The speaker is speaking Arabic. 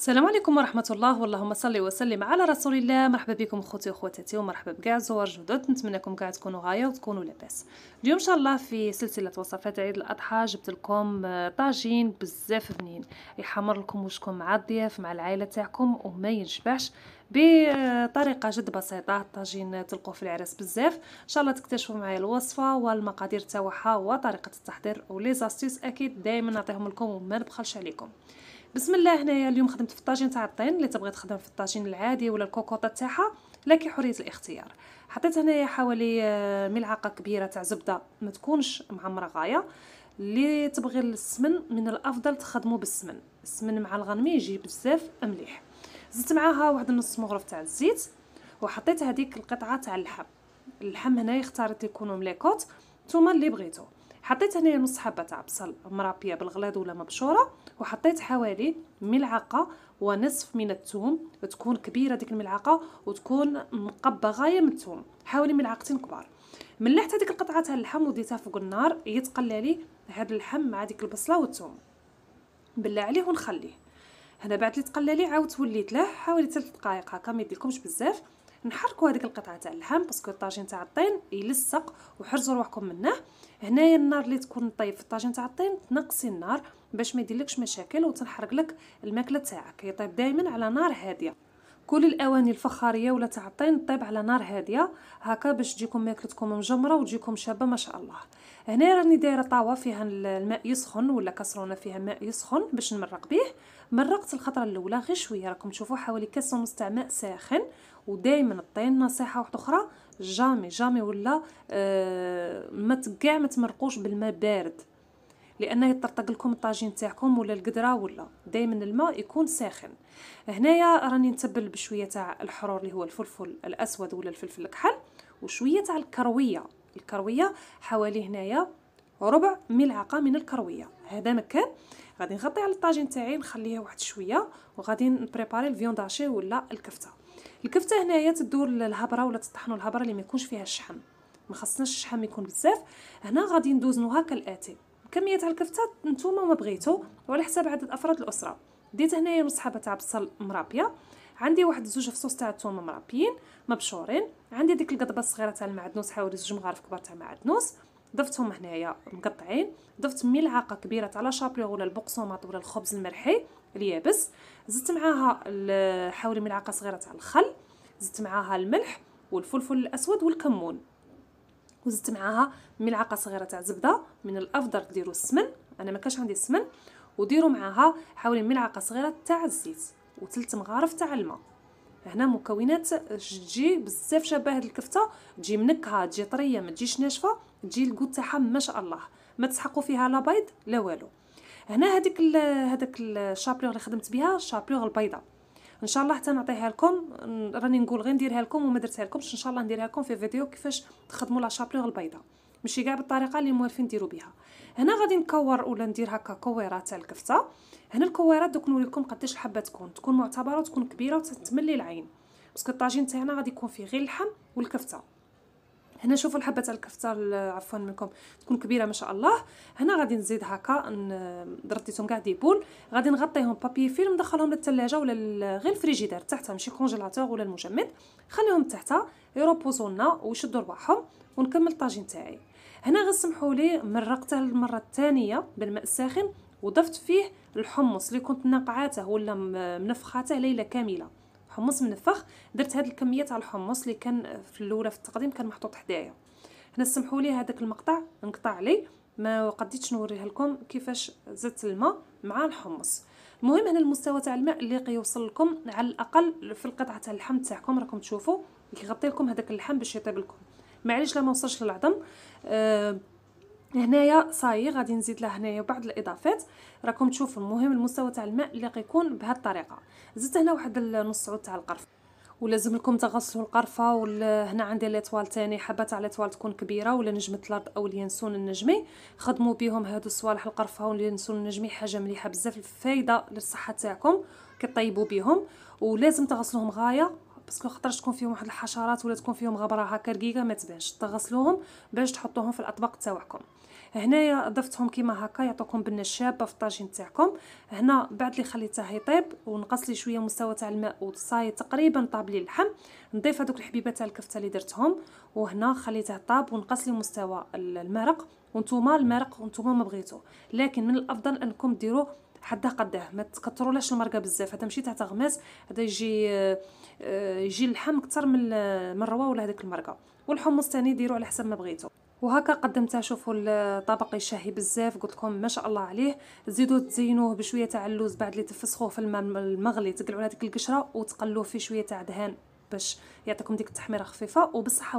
السلام عليكم ورحمة الله اللهم صل وسلم على رسول الله مرحبا بكم خوتي وخواتاتي ومرحبا بكاع الزوار جدد نتمنىكم كاع تكونوا غاية وتكونوا لاباس اليوم ان شاء الله في سلسلة وصفات عيد الاضحى جبت لكم آه، طاجين بزاف بنين يحمر لكم وشكم مع الضياف مع العائلة تاعكم وما ينشبعش بطريقه جد بسيطه الطاجين تلقوه في العرس بزاف ان شاء الله تكتشفوا معايا الوصفه والمقادير تاعها وطريقه التحضير وليزاستيس اكيد دائما نعطيهم لكم وما نبخلش عليكم بسم الله هنايا اليوم خدمت في الطاجين تاع الطين اللي تبغي تخدم في الطاجين العادي ولا الكوكوطه تاعها لك حريه الاختيار حطيت هنايا حوالي آه، ملعقه كبيره تاع زبده ما تكونش معمره غايه اللي تبغي السمن من الافضل تخدمو بالسمن السمن مع الغنمي يجي بزاف مليح زدت معاها واحد نص مغرف تاع الزيت وحطيت هذيك القطعه تاع اللحم اللحم هنايا اختارت يكونوا مليكوت نتوما اللي بغيتو حطيت هنايا نص حبه تاع بصل مرابيه بالغلاد ولا مبشوره وحطيت حوالي ملعقه ونصف من الثوم تكون كبيره ديك الملعقه وتكون مقبه غايه من الثوم حوالي ملعقتين كبار ملحت هذيك القطعه تاع اللحم وديتها فوق النار يتقلى لي هذا اللحم مع ديك البصله والثوم نبلع عليه ونخليه هنا بعد اللي تقلى لي عاودت وليت له حوالي 3 دقائق هكا ما يديلكمش بزاف نحركوا هذيك القطعه تاع اللحم باسكو الطاجين تاع الطين يلصق وحرزوا روحكم منه هنايا النار اللي تكون طيب في الطاجين تاع الطين تنقصي النار باش ما يديرلكش مشاكل وتنحرق لك الماكله تاعك يطيب دائما على نار هاديه كل الاواني الفخاريه ولا تاع الطين طيب على نار هاديه هكا باش تجيكم ماكلتكم مجمره وتجيكم شابه ما شاء الله هنا راني دايره طاوه فيها الماء يسخن ولا كسرونه فيها ماء يسخن باش نمرق به مرقت الخطره الاولى غير شويه راكم تشوفوا حوالي كاس ونص تاع ماء ساخن ودائما الطين نصيحه واحده اخرى جامي جامي ولا آه ما كاع ما تمرقوش بالماء بارد لانه يطرطق لكم الطاجين تاعكم ولا القدره ولا دائما الماء يكون ساخن هنايا راني نتبل بشويه تاع الحرور اللي هو الفلفل الاسود ولا الفلفل الكحل وشويه تاع الكرويه الكرويه حوالي هنايا ربع ملعقه من الكرويه هذا مكان غادي نغطي على الطاجين تاعي نخليه واحد شويه وغادي نبريباري الفيون داشي ولا الكفته الكفته هنايا تدور الهبره ولا تطحنوا الهبره اللي ما يكونش فيها الشحم ما خصناش الشحم يكون بزاف هنا غادي ندوزنو هكا الاتي كميه تاع الكفته نتوما ما بغيتو وعلى حساب عدد افراد الاسره ديت هنايا نص حبه تاع بصل مرابيه عندي واحد زوج فصوص تاع الثوم مرابيين مبشورين عندي ديك القضبه الصغيره تاع المعدنوس حوالي زوج مغارف كبار تاع معدنوس ضفتهم هنايا مقطعين ضفت ملعقه كبيره تاع لا ولا البقسومات ولا الخبز المرحي اليابس زدت معاها حوالي ملعقه صغيره تاع الخل زدت معاها الملح والفلفل الاسود والكمون وزدت معاها ملعقه صغيره تاع زبده من الافضل ديروا السمن انا ما كاش عندي السمن وديروا معاها حوالي ملعقه صغيره تاع الزيت وثلث مغارف تاع الماء هنا مكونات تجي بزاف شابه هاد الكفته تجي منكهه تجي طريه ما تجيش ناشفه تجي الكود تاعها ما شاء الله ما تسحقوا فيها لا بيض لا والو هنا هذيك هذاك الشابلور اللي خدمت بها الشابلور البيضه ان شاء الله حتى نعطيها لكم راني نقول غير نديرها لكم وما درتها لكمش ان شاء الله نديرها لكم في فيديو كيفاش تخدموا لا شابلور البيضه ماشي كاع بالطريقه اللي موالفين ديروا بها هنا غادي نكور ولا ندير هكا كويره تاع الكفته هنا الكويرات دوك نوريكم قداش الحبه تكون تكون معتبره وتكون كبيره وتتملي العين باسكو الطاجين تاعنا غادي يكون فيه غير اللحم والكفته هنا شوفوا الحبه تاع الكفتة آه، عفوا منكم تكون كبيره ما شاء الله هنا غادي نزيد هكا آه، رديتهم كاع دي بول غادي نغطيهم بابي فيلم ندخلهم للثلاجه ولا غير الفريجيدير تحتها ماشي كونجيلاتور ولا المجمد خليهم تحتها يروبوزو لنا ويشدوا رواحهم ونكمل الطاجين تاعي هنا غسمحوا لي مرقته المره الثانيه بالماء الساخن وضفت فيه الحمص اللي كنت ناقعاته ولا منفخاته ليله كامله حمص منفخ درت هاد الكميه تاع الحمص اللي كان في الاولى في التقديم كان محطوط حدايا هنا سمحوا لي هذاك المقطع انقطع لي ما قديتش نوريها لكم كيفاش زدت الماء مع الحمص المهم هنا المستوى تاع الماء اللي كيوصل لكم على الاقل في القطعه تاع اللحم تاعكم راكم تشوفوا كيغطي لكم هذاك اللحم باش يطيب لكم معليش لا ما وصلش للعظم أه هنايا صايي غادي نزيد لها هنايا بعض الاضافات راكم تشوفوا المهم المستوى تاع الماء اللي غيكون بهذه الطريقه زدت هنا واحد نص عود تاع القرف ولازم لكم تغسلوا القرفه وهنا عندي ليطوال تاني حابه تاع ليطوال تكون كبيره ولا نجمه الارض او اليانسون النجمي خدموا بهم هادو الصوالح القرفه واليانسون النجمي حاجه مليحه بزاف الفايده للصحه تاعكم كطيبوا بهم ولازم تغسلوهم غايه باسكو خطر تكون فيهم واحد الحشرات ولا تكون فيهم غبره هكا رقيقه ما تبانش تغسلوهم باش تحطوهم في الاطباق تاعكم هنايا ضفتهم كيما هكا يعطوكم بنه شابه في الطاجين تاعكم هنا بعد اللي خليته يطيب ونقص لي شويه مستوى تاع الماء وصاي تقريبا طاب لي اللحم نضيف هذوك الحبيبات تاع الكفته اللي درتهم وهنا خليته طاب ونقص لي مستوى المرق وانتوما المرق وانتوما ما بغيتوه لكن من الافضل انكم ديروه حدا قداه ما تكثرولاش المرقه بزاف هذا ماشي تاع تغماس هذا يجي آه، يجي اللحم اكثر من من الروا ولا هذيك المرقه والحمص ثاني ديروا على حسب ما بغيتو وهكا قدمتها شوفوا الطبق يشهي بزاف قلت لكم ما شاء الله عليه زيدوا تزينوه بشويه تاع اللوز بعد اللي تفسخوه في الماء المغلي تقلعوا على ديك القشره وتقلوه في شويه تاع دهان باش يعطيكم ديك التحميره خفيفه وبالصحه